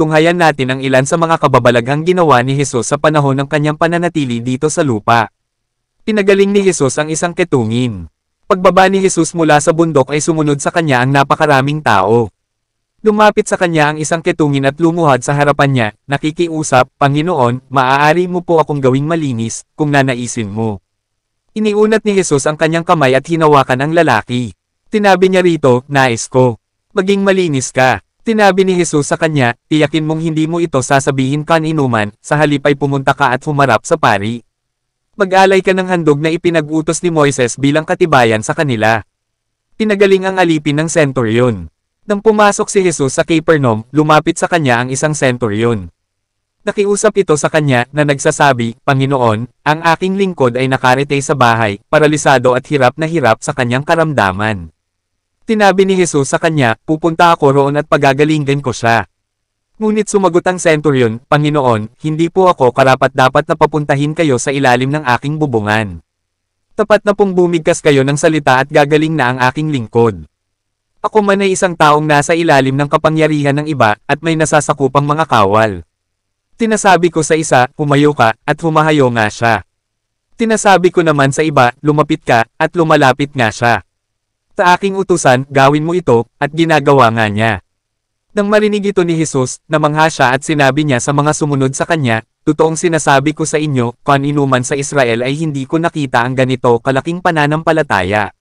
tunghayan natin ang ilan sa mga kababalaghang ginawa ni Jesus sa panahon ng kanyang pananatili dito sa lupa. Pinagaling ni Jesus ang isang ketungin. Pagbaba ni Jesus mula sa bundok ay sumunod sa kanya ang napakaraming tao. Dumapit sa kanya ang isang ketungin at lumuhad sa harapan niya, nakikiusap, Panginoon, maaari mo po akong gawing malinis, kung nanaisin mo. Iniunat ni Jesus ang kanyang kamay at hinawakan ang lalaki. Tinabi niya rito, nais ko. Maging malinis ka. Tinabi ni Jesus sa kanya, tiyakin mong hindi mo ito sasabihin kaninuman, sa halip ay pumunta ka at humarap sa pari. Mag-alay ka ng handog na ipinag-utos ni Moises bilang katibayan sa kanila. Pinagaling ang alipin ng centurion. Nang pumasok si Jesus sa Capernaum, lumapit sa kanya ang isang centurion. Nakiusap ito sa kanya na nagsasabi, Panginoon, ang aking lingkod ay nakaritay sa bahay, paralisado at hirap na hirap sa kanyang karamdaman. Tinabi ni Jesus sa kanya, pupunta ako roon at pagagalinggan ko siya. Ngunit sumagot ang centurion, Panginoon, hindi po ako karapat-dapat na papuntahin kayo sa ilalim ng aking bubungan. Tapat na pong bumigkas kayo ng salita at gagaling na ang aking lingkod. Ako man ay isang taong nasa ilalim ng kapangyarihan ng iba, at may nasasakupang mga kawal. Tinasabi ko sa isa, humayo ka, at humahayo nga siya. Tinasabi ko naman sa iba, lumapit ka, at lumalapit nga siya sa aking utusan, gawin mo ito, at ginagawa nga niya. Nang marinig ito ni Jesus, namangha siya at sinabi niya sa mga sumunod sa kanya, Totoong sinasabi ko sa inyo, inuman sa Israel ay hindi ko nakita ang ganito kalaking pananampalataya.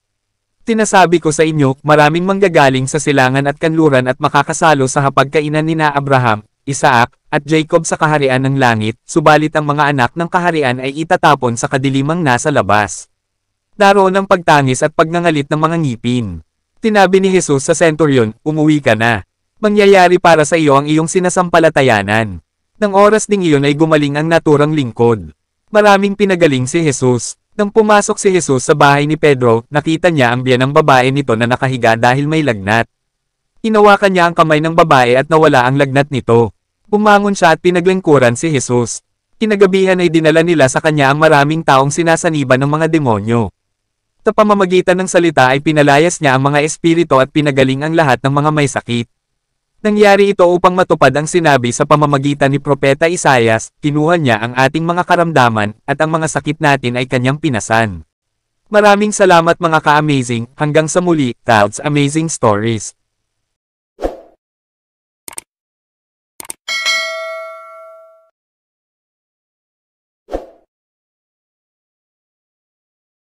Tinasabi ko sa inyo, maraming manggagaling sa silangan at kanluran at makakasalo sa hapagkainan ni na Abraham, Isaac, at Jacob sa kaharian ng langit, subalit ang mga anak ng kaharian ay itatapon sa kadilimang nasa labas. Naroon ang pagtangis at pagnangalit ng mga ngipin. Tinabi ni Jesus sa senturyon, umuwi ka na. Mangyayari para sa iyo ang iyong sinasampalatayanan. Nang oras ding iyon ay gumaling ang naturang lingkod. Maraming pinagaling si Jesus. Nang pumasok si Jesus sa bahay ni Pedro, nakita niya ang ng babae nito na nakahiga dahil may lagnat. Inawakan niya ang kamay ng babae at nawala ang lagnat nito. Bumangon siya at pinaglengkuran si Jesus. Kinagabihan ay dinala nila sa kanya ang maraming taong sinasaniban ng mga demonyo. Sa pamamagitan ng salita ay pinalayas niya ang mga espirito at pinagaling ang lahat ng mga may sakit. Nangyari ito upang matupad ang sinabi sa pamamagitan ni Propeta Isayas, kinuha niya ang ating mga karamdaman, at ang mga sakit natin ay kanyang pinasan. Maraming salamat mga ka-amazing, hanggang sa muli, Clouds Amazing Stories.